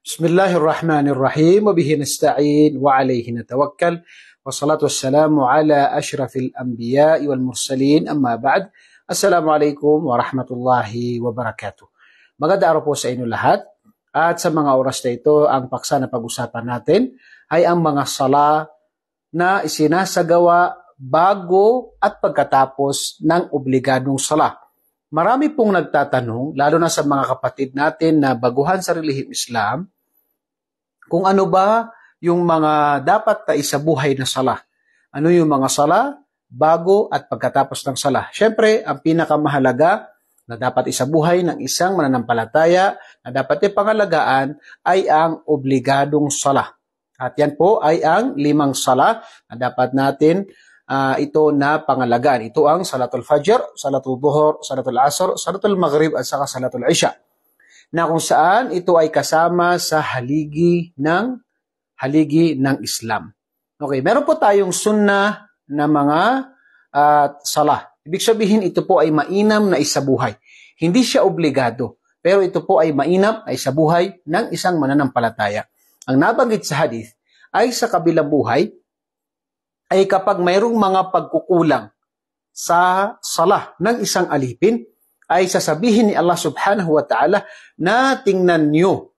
بسم الله الرحمن الرحيم وبه نستعين وعليه نتوكل والصلاة والسلام على أشرف الأنبياء والمرسلين أما بعد السلام عليكم ورحمة الله وبركاته Maganda araw po sa inyo lahat at sa mga oras na ito ang paksa na pag-usapan natin ay ang mga sala na isinasagawa bago at pagkatapos ng obligadong sala. Marami pong nagtatanong, lalo na sa mga kapatid natin na baguhan sa relihim Islam, kung ano ba yung mga dapat na isabuhay na sala. Ano yung mga sala bago at pagkatapos ng sala. Siyempre, ang pinakamahalaga na dapat isabuhay ng isang mananampalataya na dapat ipangalagaan ay ang obligadong sala. At yan po ay ang limang sala na dapat natin uh, ito na pangalagaan. Ito ang Salatul Fajr, Salatul Duhur, Salatul Asr, Salatul Maghrib at saka Salatul Isha na kung saan ito ay kasama sa haligi ng haligi ng Islam. Okay, meron po tayong sunna na mga uh, salah. Ibig sabihin ito po ay mainam na isabuhay. Hindi siya obligado, pero ito po ay mainam ay isabuhay ng isang mananampalataya. Ang nabanggit sa hadith ay sa kabilang buhay ay kapag mayroong mga pagkukulang sa salah ng isang alipin, ay sasabihin ni Allah subhanahu wa ta'ala na tingnan nyo.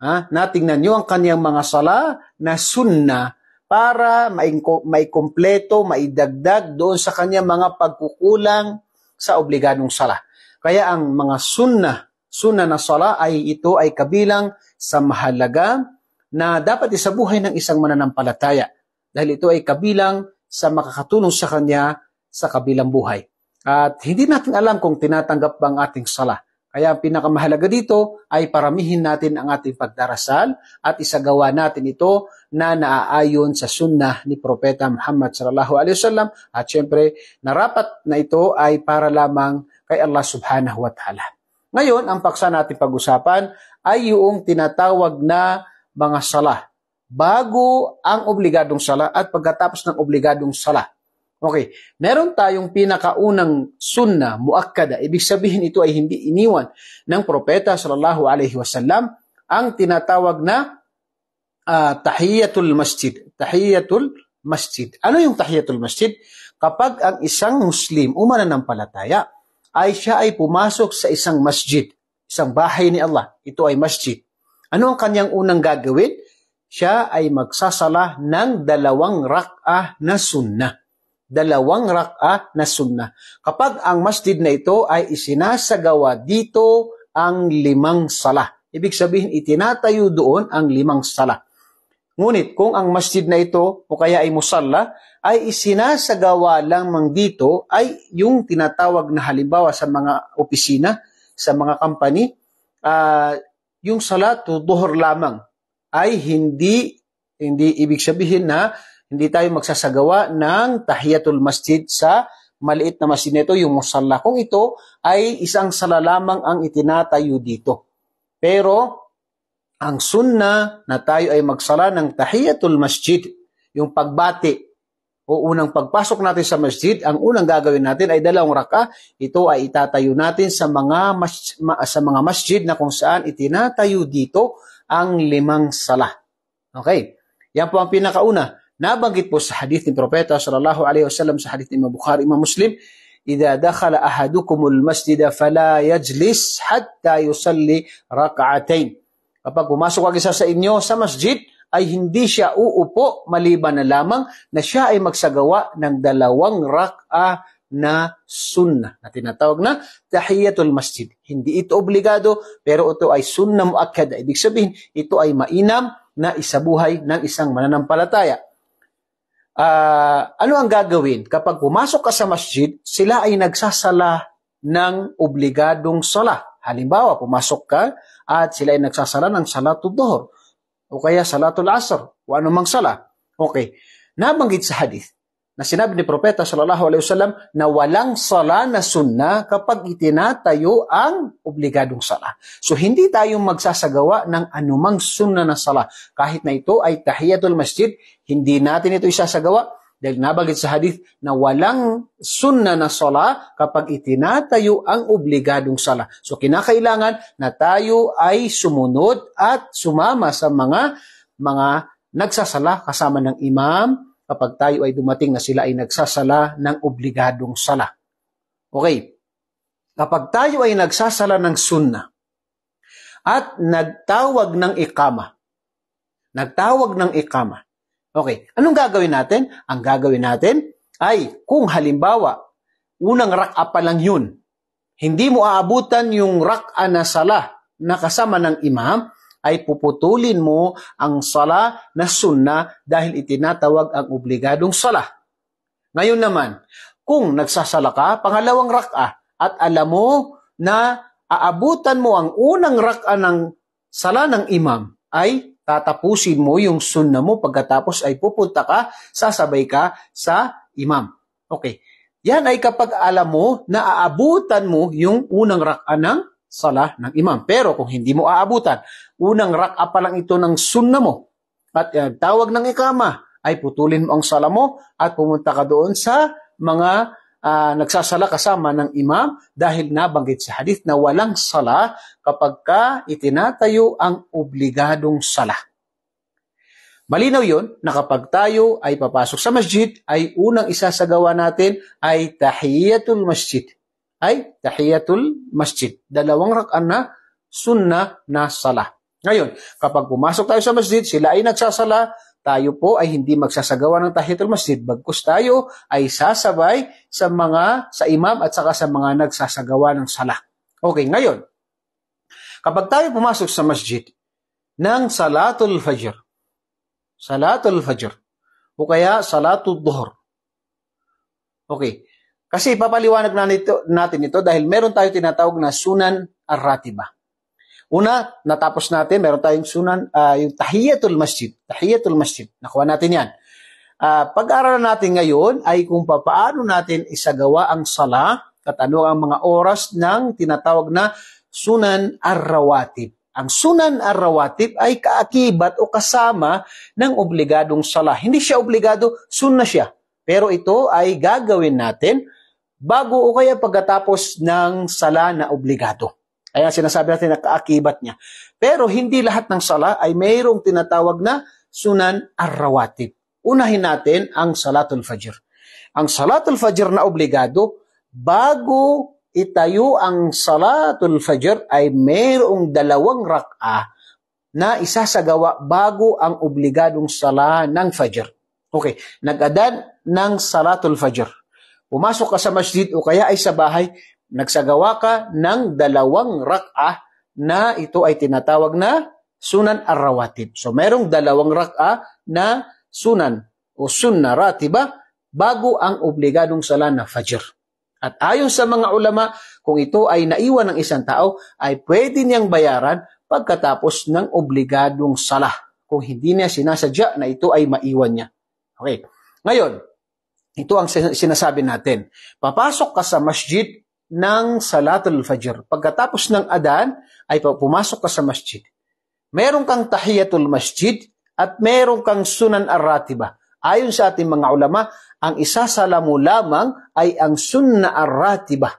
Ha? Na tingnan nyo ang kanyang mga sala na sunna para may maikumpleto, maidagdag doon sa kanyang mga pagkukulang sa obligadong sala. Kaya ang mga sunna, sunna na sala ay ito ay kabilang sa mahalaga na dapat isabuhay ng isang mananampalataya dahil ito ay kabilang sa makakatulong sa kanya sa kabilang buhay. At hindi natin alam kung tinatanggap bang ating sala. Kaya ang pinakamahalaga dito ay paramihin natin ang ating pagdarasal at isagawa natin ito na naaayon sa sunnah ni Propeta Muhammad sallallahu alaihi wasallam at syempre narapat na ito ay para lamang kay Allah subhanahu wa ta'ala. Ngayon, ang paksa natin pag-usapan ay yung tinatawag na mga sala bago ang obligadong sala at pagkatapos ng obligadong sala. Okay, meron tayong pinakaunang sunna muakkada. Ibig sabihin ito ay hindi iniwan ng propeta sallallahu alaihi wasallam ang tinatawag na uh, tahiyatul masjid. Tahiyatul masjid. Ano yung tahiyatul masjid? Kapag ang isang Muslim umana ng ay siya ay pumasok sa isang masjid, isang bahay ni Allah. Ito ay masjid. Ano ang kanyang unang gagawin? Siya ay magsasala ng dalawang rak'ah na sunnah dalawang rak'a na sunnah. Kapag ang masjid na ito ay isinasagawa dito ang limang sala. Ibig sabihin, itinatayo doon ang limang sala. Ngunit kung ang masjid na ito o kaya ay musalla ay isinasagawa lamang dito ay yung tinatawag na halimbawa sa mga opisina, sa mga company, uh, yung salatu duhur lamang ay hindi hindi ibig sabihin na hindi tayo magsasagawa ng tahiyatul masjid sa maliit na masjid nito, yung musalla. Kung ito ay isang sala lamang ang itinatayo dito. Pero ang sunna na tayo ay magsala ng tahiyatul masjid, yung pagbati o unang pagpasok natin sa masjid, ang unang gagawin natin ay dalawang raka. Ito ay itatayo natin sa mga mas, ma, sa mga masjid na kung saan itinatayo dito ang limang sala. Okay? Yan po ang pinakauna. Nabanggit po sa hadith ni Propeta sallallahu alaihi wasallam sa hadith ni Imam Bukhari, Imam Muslim, إذا دخل أحدكم المسجد fala yajlis hatta yusalli rak'atayn." Kapag pumasok ang isa sa inyo sa masjid, ay hindi siya uupo maliban na lamang na siya ay magsagawa ng dalawang rak'a na sunnah na tinatawag na tahiyatul masjid. Hindi ito obligado pero ito ay sunnah muakkad. Ibig sabihin, ito ay mainam na isabuhay ng isang mananampalataya uh, ano ang gagawin? Kapag pumasok ka sa masjid, sila ay nagsasala ng obligadong sala. Halimbawa, pumasok ka at sila ay nagsasala ng salatul duhur o kaya salatul asr o anumang sala. Okay, nabanggit sa hadith na sinabi ni Propeta sallallahu alaihi wasallam na walang sala na sunna kapag itinatayo ang obligadong sala. So hindi tayo magsasagawa ng anumang sunna na sala. Kahit na ito ay tahiyatul masjid, hindi natin ito isasagawa dahil nabanggit sa hadith na walang sunna na sala kapag itinatayo ang obligadong sala. So kinakailangan na tayo ay sumunod at sumama sa mga mga nagsasala kasama ng imam, kapag tayo ay dumating na sila ay nagsasala ng obligadong sala. Okay, kapag tayo ay nagsasala ng sunna at nagtawag ng ikama, nagtawag ng ikama, okay, anong gagawin natin? Ang gagawin natin ay kung halimbawa, unang rak'a pa lang yun, hindi mo aabutan yung rak'a na sala na kasama ng imam, ay puputulin mo ang sala na sunna dahil itinatawag ang obligadong sala. Ngayon naman, kung nagsasala ka, pangalawang rak'a at alam mo na aabutan mo ang unang rak'a ng sala ng imam ay tatapusin mo yung sunna mo pagkatapos ay pupunta ka, sasabay ka sa imam. Okay. Yan ay kapag alam mo na aabutan mo yung unang rak'a ng sala ng imam. Pero kung hindi mo aabutan, unang rak'a pa lang ito ng sunna mo at uh, tawag ng ikama, ay putulin mo ang sala mo at pumunta ka doon sa mga uh, nagsasala kasama ng imam dahil nabanggit sa hadith na walang sala kapag ka itinatayo ang obligadong sala. Malinaw yun na kapag tayo ay papasok sa masjid, ay unang isasagawa natin ay tahiyatul masjid ay tahiyatul masjid. Dalawang rak'an na sunnah na salah. Ngayon, kapag pumasok tayo sa masjid, sila ay nagsasala, tayo po ay hindi magsasagawa ng tahiyatul masjid. Bagkus tayo ay sasabay sa mga, sa imam at saka sa mga nagsasagawa ng salah. Okay, ngayon, kapag tayo pumasok sa masjid ng salatul fajr, salatul fajr, o kaya salatul duhur, okay, kasi ipapaliwanag na nito, natin ito dahil meron tayo tinatawag na Sunan Ar-Ratiba. Una, natapos natin, meron tayong sunan, uh, yung Tahiyatul Masjid. Tahiyatul Masjid. Nakuha natin yan. Uh, ah, pag aaralan natin ngayon ay kung paano natin isagawa ang sala at ano ang mga oras ng tinatawag na Sunan Ar-Rawatib. Ang Sunan Ar-Rawatib ay kaakibat o kasama ng obligadong sala. Hindi siya obligado, sunna siya. Pero ito ay gagawin natin bago o kaya pagkatapos ng sala na obligado. Kaya sinasabi natin na kaakibat niya. Pero hindi lahat ng sala ay mayroong tinatawag na sunan arrawatib. Unahin natin ang salatul fajr. Ang salatul fajr na obligado, bago itayo ang salatul fajr ay mayroong dalawang rak'a na isasagawa bago ang obligadong sala ng fajr. Okay, nag-adan ng salatul fajr pumasok ka sa masjid o kaya ay sa bahay, nagsagawa ka ng dalawang rak'ah na ito ay tinatawag na sunan arrawatib. So merong dalawang rak'ah na sunan o sunna ratiba bago ang obligadong sala na fajr. At ayon sa mga ulama, kung ito ay naiwan ng isang tao, ay pwede niyang bayaran pagkatapos ng obligadong sala kung hindi niya sinasadya na ito ay maiwan niya. Okay. Ngayon, ito ang sinasabi natin. Papasok ka sa masjid ng Salatul Fajr. Pagkatapos ng adan, ay pumasok ka sa masjid. Meron kang tahiyatul masjid at meron kang sunan ar-ratiba. Ayon sa ating mga ulama, ang isasala mo lamang ay ang sunna ar-ratiba.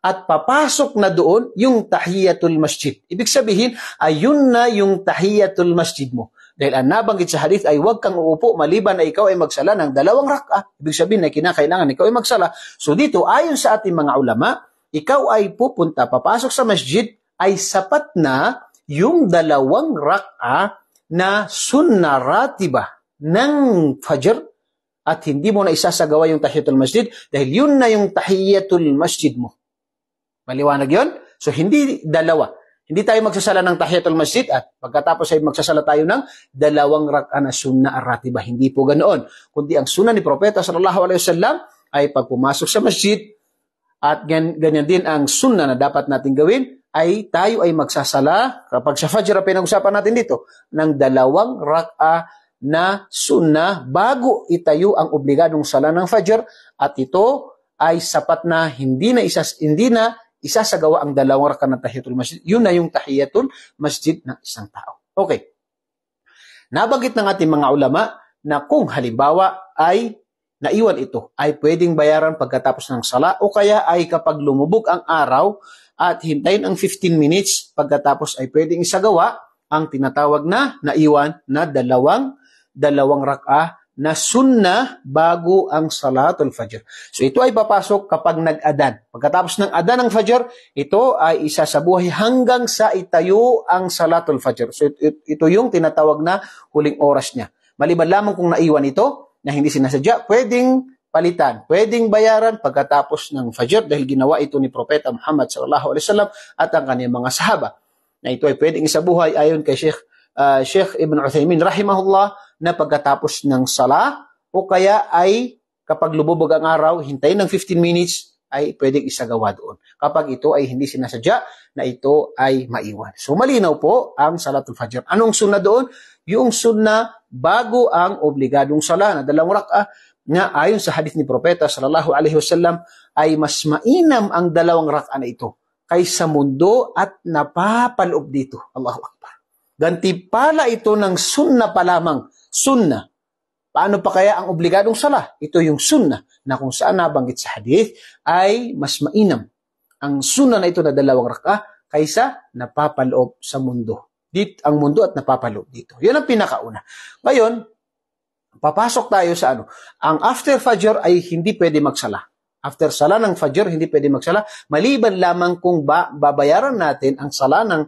At papasok na doon yung tahiyatul masjid. Ibig sabihin, ayun na yung tahiyatul masjid mo. Dahil ang nabanggit sa hadith ay huwag kang uupo maliban na ikaw ay magsala ng dalawang rak'a. Ibig sabihin na kinakailangan ikaw ay magsala. So dito, ayon sa ating mga ulama, ikaw ay pupunta, papasok sa masjid, ay sapat na yung dalawang rak'a na sunna ratiba ng fajr at hindi mo na isasagawa yung tahiyatul masjid dahil yun na yung tahiyatul masjid mo. Maliwanag yon? So hindi dalawa. Hindi tayo magsasala ng tahiyatul masjid at pagkatapos ay magsasala tayo ng dalawang rak'a na sunna aratiba. Hindi po ganoon. Kundi ang sunna ni Propeta sallallahu alaihi wasallam ay pag pumasok sa masjid at ganyan, ganyan din ang sunna na dapat natin gawin ay tayo ay magsasala kapag sa Fajr ang pinag-usapan natin dito ng dalawang rak'a na sunna bago itayo ang obligadong sala ng Fajr at ito ay sapat na hindi na isas hindi na isasagawa ang dalawang rakan ng tahiyatul masjid. Yun na yung tahiyatul masjid ng isang tao. Okay. Nabanggit ng ating mga ulama na kung halimbawa ay naiwan ito, ay pwedeng bayaran pagkatapos ng sala o kaya ay kapag lumubog ang araw at hintayin ang 15 minutes, pagkatapos ay pwedeng isagawa ang tinatawag na naiwan na dalawang dalawang rak'a na sunnah bago ang salatul fajr. So ito ay papasok kapag nag-adan. Pagkatapos ng adan ng fajr, ito ay isa sa buhay hanggang sa itayo ang salatul fajr. So ito yung tinatawag na huling oras niya. Maliban lamang kung naiwan ito na hindi sinasadya, pwedeng palitan, pwedeng bayaran pagkatapos ng fajr dahil ginawa ito ni Propeta Muhammad sallallahu alaihi wasallam at ang kanyang mga sahaba. Na ito ay pwedeng isabuhay ayon kay Sheikh uh, Sheikh Ibn Uthaymin rahimahullah na pagkatapos ng sala o kaya ay kapag lubobog ang araw, hintayin ng 15 minutes ay pwedeng isagawa doon. Kapag ito ay hindi sinasadya na ito ay maiwan. So malinaw po ang salatul fajr. Anong sunna doon? Yung sunna bago ang obligadong sala na dalawang rak'ah na ayon sa hadith ni Propeta sallallahu alaihi wasallam ay mas mainam ang dalawang rak'ah na ito kaysa mundo at napapaloob dito. Allahu Akbar. Gantipala ito ng sunna pa lamang. Sunna. Paano pa kaya ang obligadong sala? Ito yung sunna na kung saan nabanggit sa hadith ay mas mainam. Ang sunna na ito na dalawang raka kaysa napapaloob sa mundo. Dito ang mundo at napapaloob dito. Yan ang pinakauna. Ngayon, papasok tayo sa ano. Ang after fajr ay hindi pwede magsala. After sala ng fajr, hindi pwede magsala. Maliban lamang kung ba, babayaran natin ang sala ng,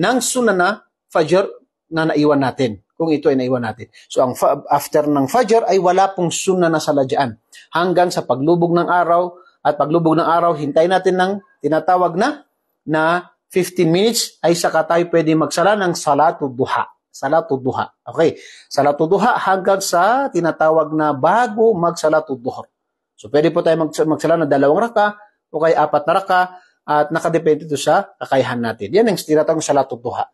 ng sunna na Fajr na naiwan natin kung ito ay naiwan natin. So ang fa- after ng Fajr ay wala pong sunna na saladyan hanggang sa paglubog ng araw at paglubog ng araw hintay natin ng tinatawag na na 15 minutes ay saka tayo pwede magsala ng salatu duha. Salatu duha. Okay. Salatu duha hanggang sa tinatawag na bago magsalatu duhur. So pwede po tayo mags- magsala ng dalawang raka o kaya apat na raka at nakadepende ito sa kakayahan natin. Yan ang tinatawag na salatu duha.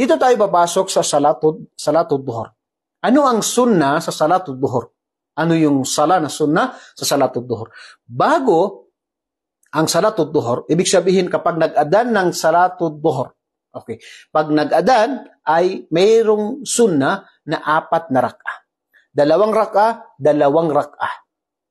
Dito tayo babasok sa salatud, salatud duhor. Ano ang sunna sa salatud duhor? Ano yung sala na sunna sa salatud duhor? Bago ang salatud duhor, ibig sabihin kapag nag-adan ng salatud duhor, okay, pag nag-adan ay mayroong sunna na apat na rak'a. Dalawang rak'a, dalawang rak'a.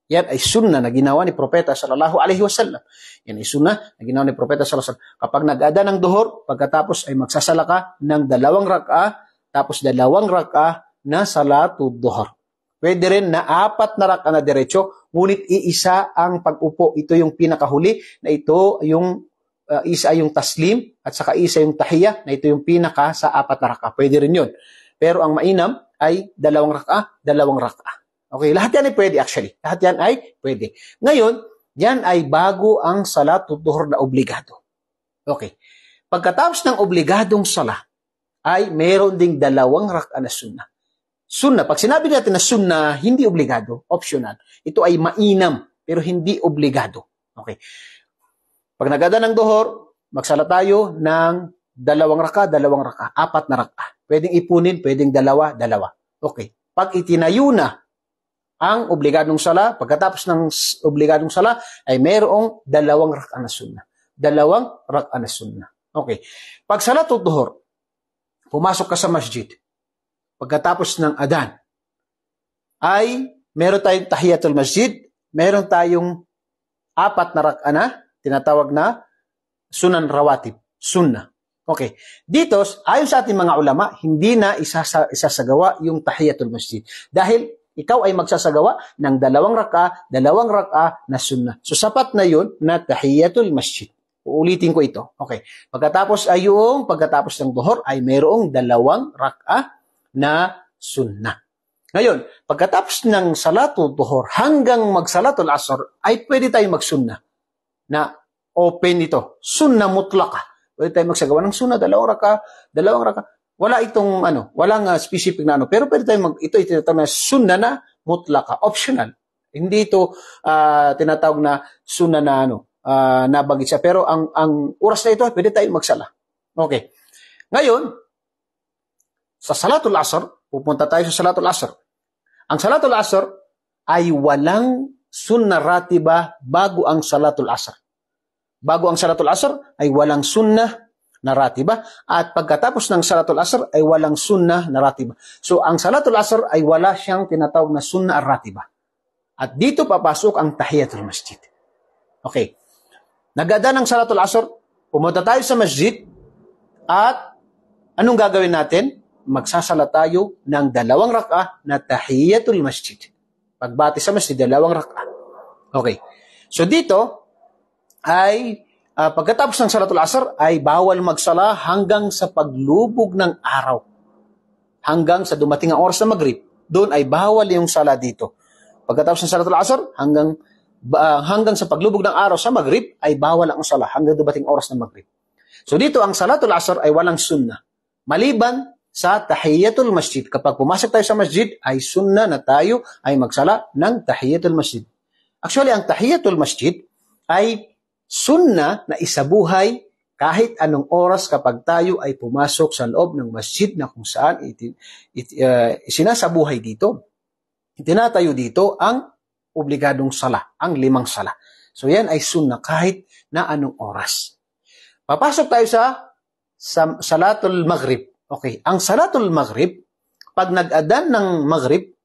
Yan ay sunnah na ginawa ni Propeta sallallahu alaihi wasallam. Yan ay sunnah na ginawa ni Propeta sallallahu alaihi wasallam. Kapag nag-ada ng duhur, pagkatapos ay magsasala ka ng dalawang rak'a, tapos dalawang rak'a na salatu duhur. Pwede rin na apat na rak'a na diretso, ngunit iisa ang pag-upo. Ito yung pinakahuli na ito yung uh, isa yung taslim at saka isa yung tahiya na ito yung pinaka sa apat na rak'a. Pwede rin yun. Pero ang mainam ay dalawang rak'a, dalawang rak'a. Okay, lahat yan ay pwede actually. Lahat yan ay pwede. Ngayon, yan ay bago ang salat tutuhor na obligado. Okay. Pagkatapos ng obligadong sala, ay meron ding dalawang rak'a na sunnah. Sunnah, pag sinabi natin na sunnah, hindi obligado, optional. Ito ay mainam, pero hindi obligado. Okay. Pag nagada ng dohor, magsala tayo ng dalawang raka, dalawang raka, apat na raka. Pwedeng ipunin, pwedeng dalawa, dalawa. Okay. Pag itinayo na ang obligadong sala. Pagkatapos ng obligadong sala ay mayroong dalawang rak'an na sunnah. Dalawang rak'an na sunnah. Okay. Pag sala tutuhor, pumasok ka sa masjid. Pagkatapos ng adan, ay meron tayong tahiyatul masjid, meron tayong apat na rak'an na tinatawag na sunan rawatib, sunnah. Okay. Dito, ayon sa ating mga ulama, hindi na isasagawa yung tahiyatul masjid. Dahil ikaw ay magsasagawa ng dalawang raka, dalawang raka na sunnah. So sapat na yun na tahiyatul masjid. Uulitin ko ito. Okay. Pagkatapos ay yung pagkatapos ng duhor ay mayroong dalawang raka na sunnah. Ngayon, pagkatapos ng salatul duhor hanggang magsalatul asr ay pwede tayong magsunnah na open ito. Sunnah mutlaka. Pwede tayong magsagawa ng sunnah, dalawang raka, dalawang raka. Wala itong ano, walang uh, specific na ano, pero pwede tayong mag, ito itinatawag na sunna na mutlaka, optional. Hindi ito uh, tinatawag na sunna na ano, uh, nabagit siya. Pero ang, ang oras na ito, pwede tayong magsala. Okay. Ngayon, sa Salatul Asr, pupunta tayo sa Salatul Asr. Ang Salatul Asr ay walang sunna ratiba bago ang Salatul Asr. Bago ang Salatul Asr ay walang sunnah na ratiba at pagkatapos ng Salatul Asr ay walang sunnah na ratiba. So ang Salatul Asr ay wala siyang tinatawag na sunnah ratiba. At dito papasok ang tahiyatul masjid. Okay. Nagada ng Salatul Asr, pumunta tayo sa masjid at anong gagawin natin? Magsasala tayo ng dalawang rak'ah na tahiyatul masjid. Pagbati sa masjid, dalawang rak'ah. Okay. So dito ay uh, pagkatapos ng Salatul Asr ay bawal magsala hanggang sa paglubog ng araw. Hanggang sa dumating ang oras ng Maghrib, doon ay bawal yung sala dito. Pagkatapos ng Salatul Asr hanggang uh, hanggang sa paglubog ng araw sa Maghrib ay bawal ang sala hanggang dumating oras ng Maghrib. So dito ang Salatul Asr ay walang sunnah maliban sa tahiyatul masjid. Kapag pumasok tayo sa masjid, ay sunna na tayo ay magsala ng tahiyatul masjid. Actually, ang tahiyatul masjid ay sunna na isabuhay kahit anong oras kapag tayo ay pumasok sa loob ng masjid na kung saan itin, it, uh, eh, sinasabuhay dito. Itinatayo dito ang obligadong sala, ang limang sala. So yan ay sunna kahit na anong oras. Papasok tayo sa, sa Salatul Maghrib. Okay, ang Salatul Maghrib, pag nag-adan ng Maghrib,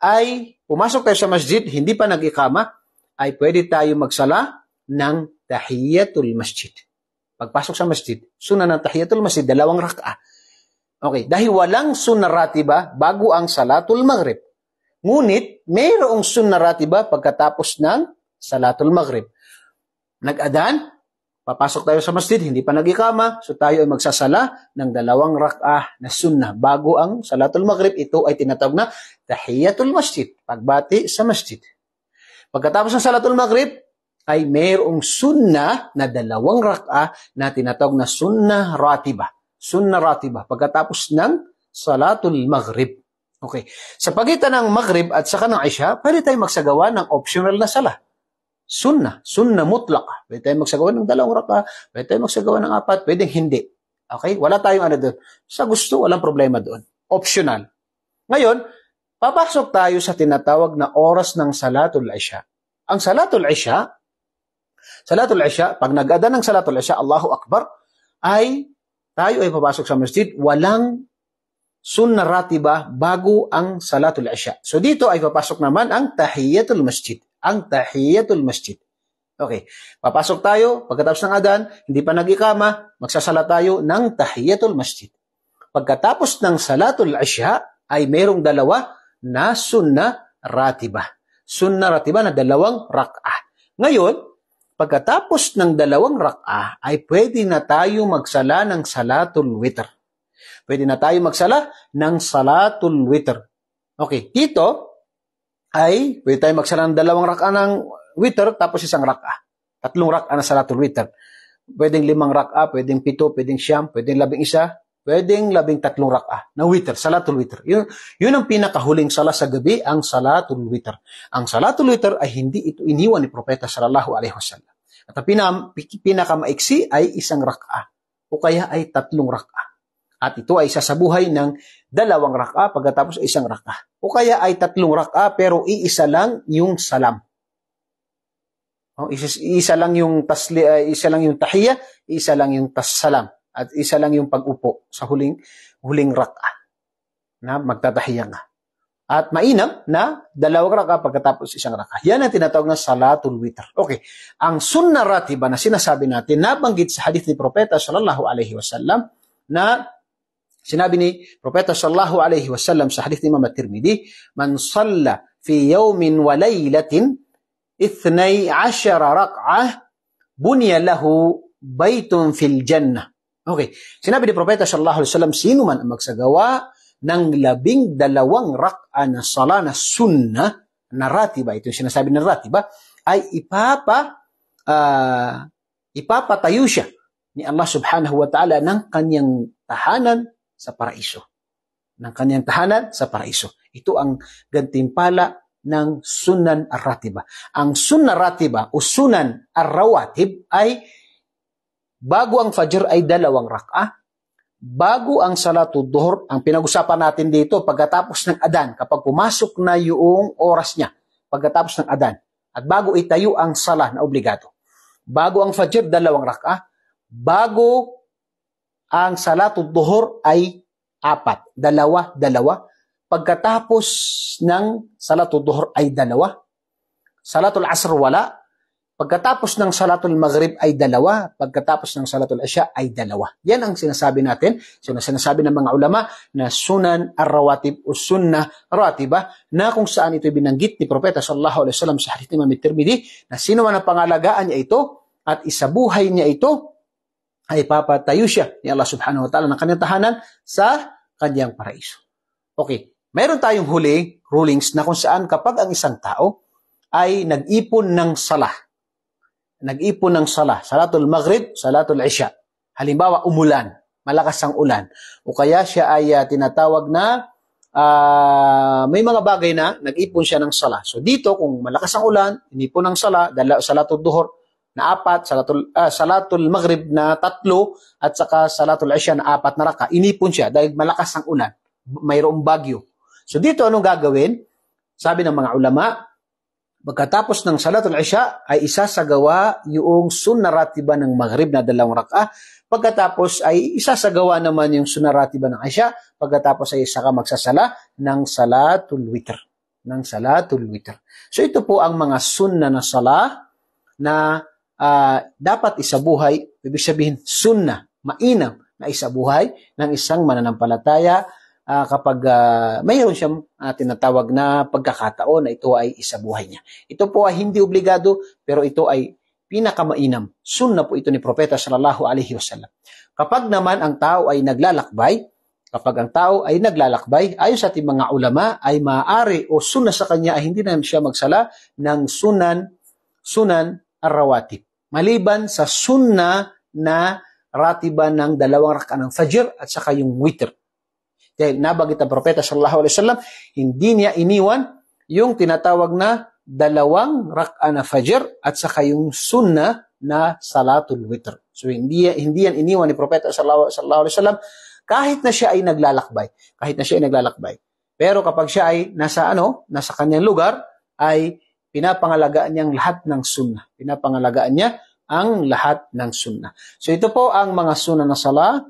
ay pumasok tayo sa masjid, hindi pa nag-ikama, ay pwede tayo magsala ng tahiyatul masjid. Pagpasok sa masjid, sunan ng tahiyatul masjid, dalawang rak'ah. Okay, dahil walang sunnah ratiba bago ang salatul maghrib. Ngunit, mayroong sunnah ratiba pagkatapos ng salatul maghrib. Nag-adan, papasok tayo sa masjid, hindi pa nagikama, so tayo ay magsasala ng dalawang rak'ah na sunnah bago ang salatul maghrib. Ito ay tinatawag na tahiyatul masjid, pagbati sa masjid. Pagkatapos ng salatul maghrib, ay mayroong sunna na dalawang raka na tinatawag na sunnah ratiba. Sunnah ratiba pagkatapos ng salatul maghrib. Okay. Sa pagitan ng maghrib at saka ng isya, pwede tayong magsagawa ng optional na sala. Sunnah. Sunnah mutlaka. Pwede tayong magsagawa ng dalawang raka, pwede tayong magsagawa ng apat, pwede hindi. Okay? Wala tayong ano doon. Sa gusto, walang problema doon. Optional. Ngayon, papasok tayo sa tinatawag na oras ng salatul isya. Ang salatul isya, Salatul Isha, pag nag-ada ng Salatul Isya, Allahu Akbar, ay tayo ay papasok sa masjid, walang sunna ratiba bago ang Salatul Isya. So dito ay papasok naman ang Tahiyatul Masjid. Ang Tahiyatul Masjid. Okay, papasok tayo, pagkatapos ng adan, hindi pa nag-ikama, magsasala tayo ng Tahiyatul Masjid. Pagkatapos ng Salatul Isya, ay mayroong dalawa na sunna ratiba. Sunna ratiba na dalawang rak'ah. Ngayon, Pagkatapos ng dalawang rak'ah ay pwede na tayo magsala ng salatul witr. Pwede na tayo magsala ng salatul witr. Okay, dito ay pwede tayo magsala ng dalawang rak'ah ng witr tapos isang rak'ah. Tatlong rak'ah na salatul witr. Pwedeng limang rak'ah, pwedeng pito, pwedeng siyam, pwedeng labing isa, Pwedeng labing tatlong rak'ah na witr, salatul witr. Yun, yun ang pinakahuling sala sa gabi, ang salatul witr. Ang salatul witr ay hindi ito iniwan ni Propeta sallallahu alaihi wasallam. At ang pinam, pinakamaiksi ay isang rak'ah o kaya ay tatlong rak'ah. At ito ay sasabuhay ng dalawang rak'ah pagkatapos isang rak'ah. O kaya ay tatlong rak'ah pero iisa lang yung salam. O, isa, isa lang yung tasli, uh, isa lang yung tahiya, isa lang yung tas salam. At isa lang yung pag-upo sa huling, huling rak'ah na magtatahiya nga. At mainam na dalawang raka pagkatapos isang raka. Yan ang tinatawag na salatul witr. Okay. Ang sunna ratiba na sinasabi natin, nabanggit sa hadith ni Propeta sallallahu alaihi wasallam na sinabi ni Propeta sallallahu alaihi wasallam sa hadith ni Imam At-Tirmidhi, man salla fi yawmin wa laylatin 12 ashara bunya lahu baytun fil jannah Okay. Sinabi ni Propeta sallallahu alaihi wasallam, sino man ang magsagawa ng labing dalawang rak'a na sala na sunnah na ratiba, ito yung sinasabi ng ratiba, ay ipapa uh, ipapatayo siya ni Allah subhanahu wa ta'ala ng kanyang tahanan sa paraiso. Ng kanyang tahanan sa paraiso. Ito ang gantimpala ng sunan ar-ratiba. Ang sunan ratiba o sunan ar-rawatib ay bago ang fajr ay dalawang rak'ah, bago ang salatul duhur, ang pinag-usapan natin dito pagkatapos ng adan, kapag pumasok na yung oras niya, pagkatapos ng adan, at bago itayo ang salah na obligato. Bago ang fajr, dalawang rak'ah, bago ang salatul duhur ay apat, dalawa, dalawa, pagkatapos ng salatul duhur ay dalawa, salatul asr wala, Pagkatapos ng Salatul Maghrib ay dalawa, pagkatapos ng Salatul Isya ay dalawa. Yan ang sinasabi natin, so, sinasabi ng mga ulama na sunan ar-rawatib o sunna ratiba na kung saan ito binanggit ni Propeta sallallahu alaihi wasallam sa hadith ni Imam Tirmidhi na sino man ang pangalagaan niya ito at isabuhay niya ito ay papatayo siya ni Allah subhanahu wa ta'ala ng kanyang tahanan sa kanyang paraiso. Okay, mayroon tayong huling rulings na kung saan kapag ang isang tao ay nag-ipon ng salah nag-ipon ng salah, salatul maghrib, salatul isya. Halimbawa, umulan, malakas ang ulan. O kaya siya ay uh, tinatawag na uh, may mga bagay na nag-ipon siya ng salah. So dito, kung malakas ang ulan, inipon ng salah, dala, salatul duhur na apat, salatul, uh, salatul maghrib na tatlo, at saka salatul isya na apat na raka. Inipon siya dahil malakas ang ulan. Mayroong bagyo. So dito, anong gagawin? Sabi ng mga ulama, Pagkatapos ng salatul isha ay isasagawa yung sunnaratiba ng maghrib na dalawang rak'ah. Pagkatapos ay isasagawa naman yung sunnaratiba ng Isha. Pagkatapos ay isa ka magsasala ng salatul witr. Ng salatul witr. So ito po ang mga sunna na sala na uh, dapat isabuhay. Ibig sabihin sunna, mainam na isabuhay ng isang mananampalataya uh, kapag uh, mayroon siyang uh, tinatawag na pagkakataon na ito ay isa buhay niya. Ito po ay hindi obligado pero ito ay pinakamainam. Sunna po ito ni Propeta sallallahu alaihi wasallam. Kapag naman ang tao ay naglalakbay, kapag ang tao ay naglalakbay, ayon sa ating mga ulama ay maaari o sunna sa kanya ay hindi na siya magsala ng sunan sunan arrawatib. Maliban sa sunna na ratiba ng dalawang raka ng fajr at saka yung witr. Dahil nabanggit ang propeta sallallahu alaihi wasallam, hindi niya iniwan yung tinatawag na dalawang rak'a na fajr at saka yung sunnah na salatul witr. So hindi hindi yan iniwan ni propeta sallallahu alaihi wasallam kahit na siya ay naglalakbay, kahit na siya ay naglalakbay. Pero kapag siya ay nasa ano, nasa kanyang lugar ay pinapangalagaan niya ang lahat ng sunnah. Pinapangalagaan niya ang lahat ng sunnah. So ito po ang mga sunnah na sala,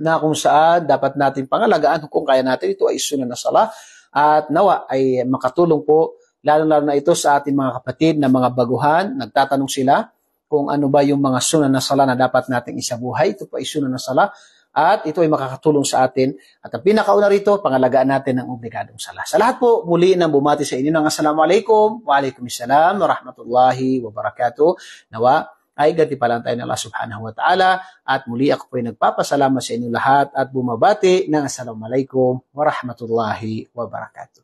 na kung saan dapat natin pangalagaan kung kaya natin ito ay sunan na sala at nawa ay makatulong po lalo-lalo na ito sa ating mga kapatid na mga baguhan nagtatanong sila kung ano ba yung mga sunan na sala na dapat nating isabuhay ito po ay sunan na sala at ito ay makakatulong sa atin at ang pinakauna rito pangalagaan natin ng obligadong sala sa lahat po muli nang bumati sa inyo ng assalamualaikum waalaikumsalam warahmatullahi wabarakatuh nawa ay gatipalan tayo ng Allah subhanahu wa ta'ala at muli ako po ay nagpapasalamat sa inyo lahat at bumabati ng Assalamualaikum warahmatullahi wabarakatuh.